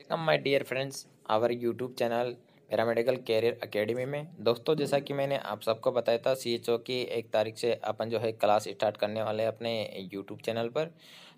Welcome my dear friends, our YouTube channel paramedical career academy में दोस्तों जैसा कि मैंने आप सबको बताया था सी एच ओ की एक तारीख से अपन जो है क्लास स्टार्ट करने वाले हैं अपने यूट्यूब चैनल पर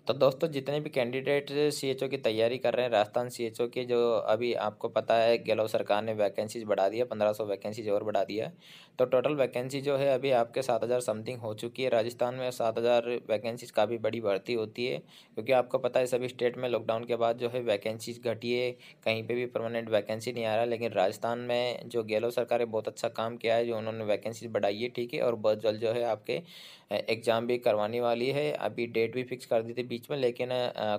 तो दोस्तों जितने भी कैंडिडेट सी एच ओ की तैयारी कर रहे हैं राजस्थान सी एच ओ की जो अभी आपको पता है गहलोत सरकार ने वैकेंसीज बढ़ा दिया पंद्रह सौ वैकेंसीज और बढ़ा दिया है तो टोटल वैकेंसी जो है अभी आपके सात हज़ार समथिंग हो चुकी है राजस्थान में सात हज़ार वैकेंसीज काफ़ी बड़ी बढ़ती होती है क्योंकि आपको पता है सभी स्टेट में लॉकडाउन के बाद जो है वैकेंसीज घटी है कहीं पर भी परमानेंट वैकेंसी नहीं आ रहा लेकिन राजस्थान राजस्थान में जो गहलोत सरकार है बहुत अच्छा काम किया है जो उन्होंने वैकेंसी बढ़ाई है ठीक है और बहुत जल्द जो है आपके एग्ज़ाम भी करवाने वाली है अभी डेट भी फिक्स कर दी थी बीच में लेकिन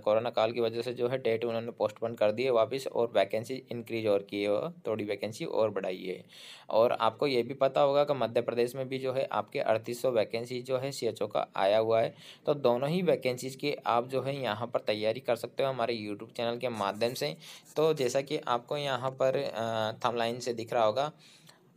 कोरोना काल की वजह से जो है डेट उन्होंने पोस्टपोन कर दी है वापस और वैकेंसी इंक्रीज और की है थोड़ी वैकेंसी और बढ़ाई है और आपको ये भी पता होगा कि मध्य प्रदेश में भी जो है आपके अड़तीस वैकेंसी जो है सी का आया हुआ है तो दोनों ही वैकेंसीज़ की आप जो है यहाँ पर तैयारी कर सकते हो हमारे यूट्यूब चैनल के माध्यम से तो जैसा कि आपको यहाँ पर लाइन से दिख रहा होगा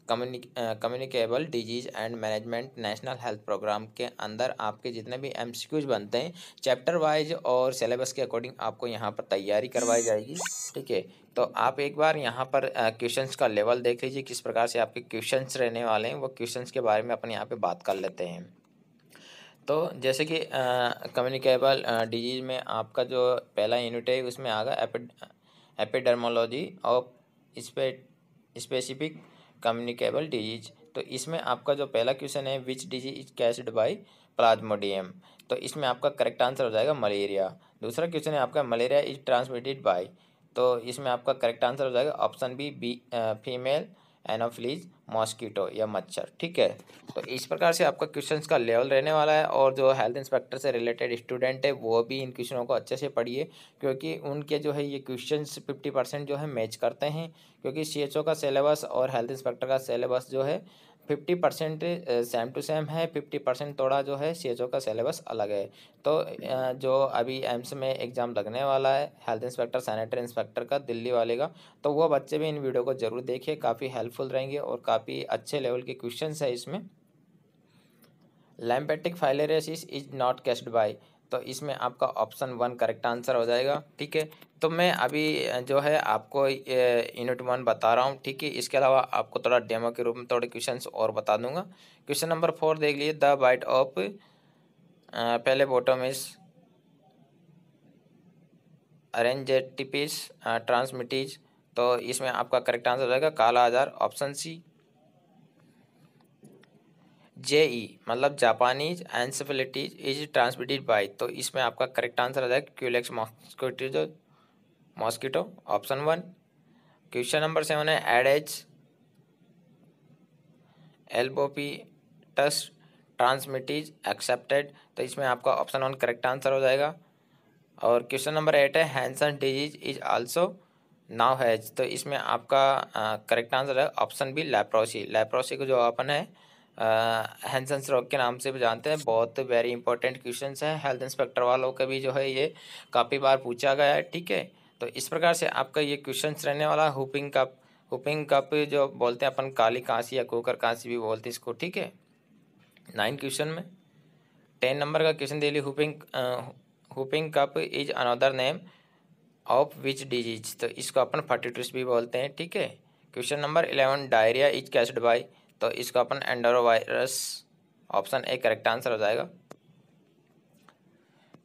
communicable disease and management national health programme के अंदर आपके जितने भी एम बनते हैं चैप्टर वाइज और सिलेबस के अकॉर्डिंग आपको यहाँ पर तैयारी करवाई जाएगी ठीक है तो आप एक बार यहाँ पर क्वेश्चंस का लेवल देख लीजिए किस प्रकार से आपके क्वेश्चंस रहने वाले हैं वो क्वेश्चंस के बारे में अपने यहाँ पे बात कर लेते हैं तो जैसे कि कम्युनिकेबल डिजीज़ में आपका जो पहला यूनिट है उसमें आ गया एपिडर्मोलॉजी और इस पर स्पेसिफिक कम्युनिकेबल डिजीज तो इसमें आपका जो पहला क्वेश्चन है which disease is caused by plasmodium तो इसमें आपका करेक्ट आंसर हो जाएगा मलेरिया दूसरा क्वेश्चन है आपका मलेरिया इज ट्रांसमिटेड बाई तो इसमें आपका करेक्ट आंसर हो जाएगा option B B female anopheles mosquito या मच्छर ठीक है तो इस प्रकार से आपका क्वेश्चन का लेवल रहने वाला है और जो हेल्थ इंस्पेक्टर से रिलेटेड स्टूडेंट है वो भी इन क्वेश्चनों को अच्छे से पढ़िए क्योंकि उनके जो है ये क्वेश्चन फिफ्टी परसेंट जो है मैच करते हैं क्योंकि सी का सिलेबस और हेल्थ इंस्पेक्टर का सिलेबस जो है fifty percent same to same है फिफ्टी परसेंट थोड़ा जो है सी का सिलेबस अलग है तो जो अभी एम्स में एग्ज़ाम लगने वाला है हेल्थ इंस्पेक्टर सैनिटरी इंस्पेक्टर का दिल्ली वाले का तो वो बच्चे भी इन वीडियो को ज़रूर देखिए काफ़ी हेल्पफुल रहेंगे और काफ़ी अच्छे लेवल के क्वेश्चन है इसमें lymphatic filariasis is not caused by तो इसमें आपका ऑप्शन वन करेक्ट आंसर हो जाएगा ठीक है तो मैं अभी जो है आपको यूनिट वन बता रहा हूँ ठीक है इसके अलावा आपको थोड़ा डेमो के रूप में थोड़े क्वेश्चन और बता दूंगा क्वेश्चन नंबर फोर देख लीजिए the bite of Phlebotomus is अरेंजेटिपिस ट्रांसमिटीज तो इसमें आपका करेक्ट आंसर हो जाएगा काला आजार ऑप्शन सी जे ई मतलब Japanese encephalitis is transmitted by तो इसमें आपका करेक्ट आंसर आ जाएगा Culex mosquito mosquito option one question number seven है Aedes albopictus transmits accepted तो इसमें आपका ऑप्शन वन करेक्ट आंसर हो जाएगा और क्वेश्चन नंबर एट है Hansen disease is also known as तो इसमें आपका करेक्ट आंसर है ऑप्शन बी लेप्रोसी लेप्रोसी का जो ऑप्शन है हैंसन रोग के नाम से भी जानते हैं बहुत वेरी इंपॉर्टेंट क्वेश्चन है हेल्थ इंस्पेक्टर वालों का भी जो है ये काफ़ी बार पूछा गया है ठीक है तो इस प्रकार से आपका ये क्वेश्चन रहने वाला हुपिंग कप हुपिंग कप जो बोलते हैं अपन काली कांसी या कोकर कांसी भी बोलते हैं इसको ठीक है नाइन क्वेश्चन में टेन नंबर का क्वेश्चन दे ली whooping whooping cough is another name of which disease तो इसको अपन फर्टिट्रिस भी बोलते हैं ठीक है question number eleven diarrhoea is caused by तो इसको अपन enterovirus option A correct answer हो जाएगा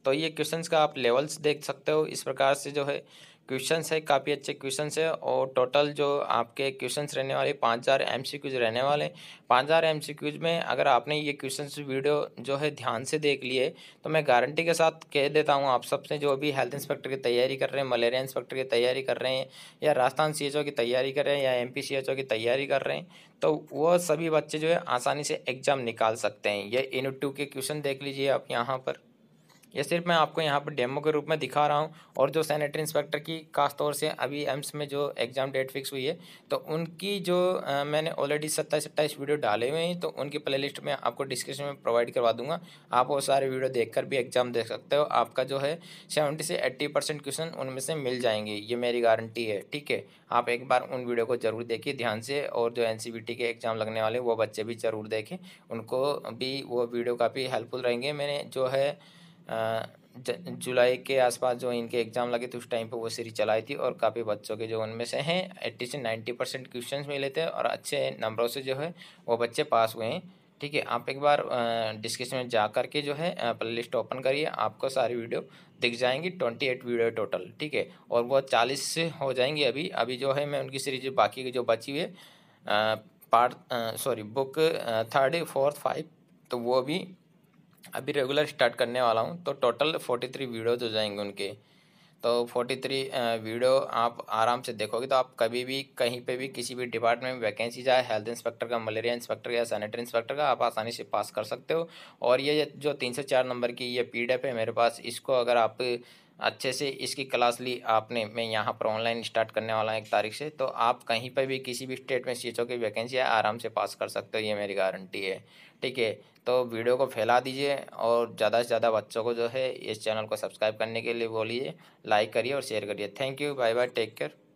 तो ये क्वेश्चंस का आप लेवल्स देख सकते हो इस प्रकार से जो है क्वेश्चन है काफ़ी अच्छे क्वेश्चन है और टोटल जो आपके क्वेश्चन रहने वाले पाँच हज़ार एम रहने वाले पाँच हज़ार एम में अगर आपने ये क्वेश्चन वीडियो जो है ध्यान से देख लिए तो मैं गारंटी के साथ कह देता हूँ आप सबसे जो भी हेल्थ इंस्पेक्टर की तैयारी कर रहे हैं मलेरिया इंस्पेक्टर की तैयारी कर रहे हैं या राजस्थान सी की तैयारी कर रहे हैं या एम की तैयारी कर रहे हैं तो वो सभी बच्चे जो है आसानी से एग्ज़ाम निकाल सकते हैं ये इन टू के क्वेश्चन देख लीजिए आप यहाँ पर ये सिर्फ मैं आपको यहाँ पर डेमो के रूप में दिखा रहा हूँ और जो सैनिटरी इंस्पेक्टर की खास तौर से अभी एम्स में जो एग्ज़ाम डेट फिक्स हुई है तो उनकी जो आ, मैंने ऑलरेडी सत्ताईस सत्ताईस वीडियो डाले हुए हैं तो उनकी प्ले लिस्ट में आपको डिस्क्रिप्शन में प्रोवाइड करवा दूंगा आप वो सारे वीडियो देख भी एग्ज़ाम देख सकते हो आपका जो है सेवेंटी से एट्टी परसेंट क्वेश्चन उनमें से मिल जाएंगे ये मेरी गारंटी है ठीक है आप एक बार उन वीडियो को ज़रूर देखिए ध्यान से और जो एन e के एग्ज़ाम लगने वाले वो बच्चे भी ज़रूर देखें उनको भी वो वीडियो काफ़ी हेल्पफुल रहेंगे मैंने जो है जुलाई के आसपास जो इनके एग्ज़ाम लगे थे उस टाइम पे वो सीरीज चलाई थी और काफ़ी बच्चों के जो उनमें से हैं एट्टी से नाइन्टी परसेंट क्वेश्चन मिले थे और अच्छे नंबरों से जो है वो बच्चे पास हुए हैं ठीक है आप एक बार डिस्क्रिप्शन में जा कर के जो है प्ले लिस्ट ओपन करिए आपको सारी वीडियो दिख जाएंगी ट्वेंटी एट वीडियो टोटल ठीक है और वो चालीस से हो जाएंगी अभी अभी जो है मैं उनकी सीरीज बाकी की जो बची हुई है part sorry book third fourth five तो वो भी अभी रेगुलर स्टार्ट करने वाला हूँ तो टोटल फोर्टी थ्री वीडियोज़ हो जाएंगे उनके तो फोर्टी थ्री वीडियो आप आराम से देखोगे तो आप कभी भी कहीं पे भी किसी भी डिपार्टमेंट में वैकेंसी जाए हेल्थ इंस्पेक्टर का मलेरिया इंस्पेक्टर या सैनिटरी इंस्पेक्टर का आप आसानी से पास कर सकते हो और ये जो तीन से चार नंबर की ये पी है मेरे पास इसको अगर आप अच्छे से इसकी क्लास ली आपने मैं यहाँ पर ऑनलाइन स्टार्ट करने वाला हूँ एक तारीख से तो आप कहीं पर भी किसी भी स्टेट में सी की वैकेंसी है आराम से पास कर सकते हो ये मेरी गारंटी है ठीक है तो वीडियो को फैला दीजिए और ज़्यादा से ज़्यादा बच्चों को जो है इस चैनल को सब्सक्राइब करने के लिए बोलिए लाइक करिए और शेयर करिए thank you bye bye take care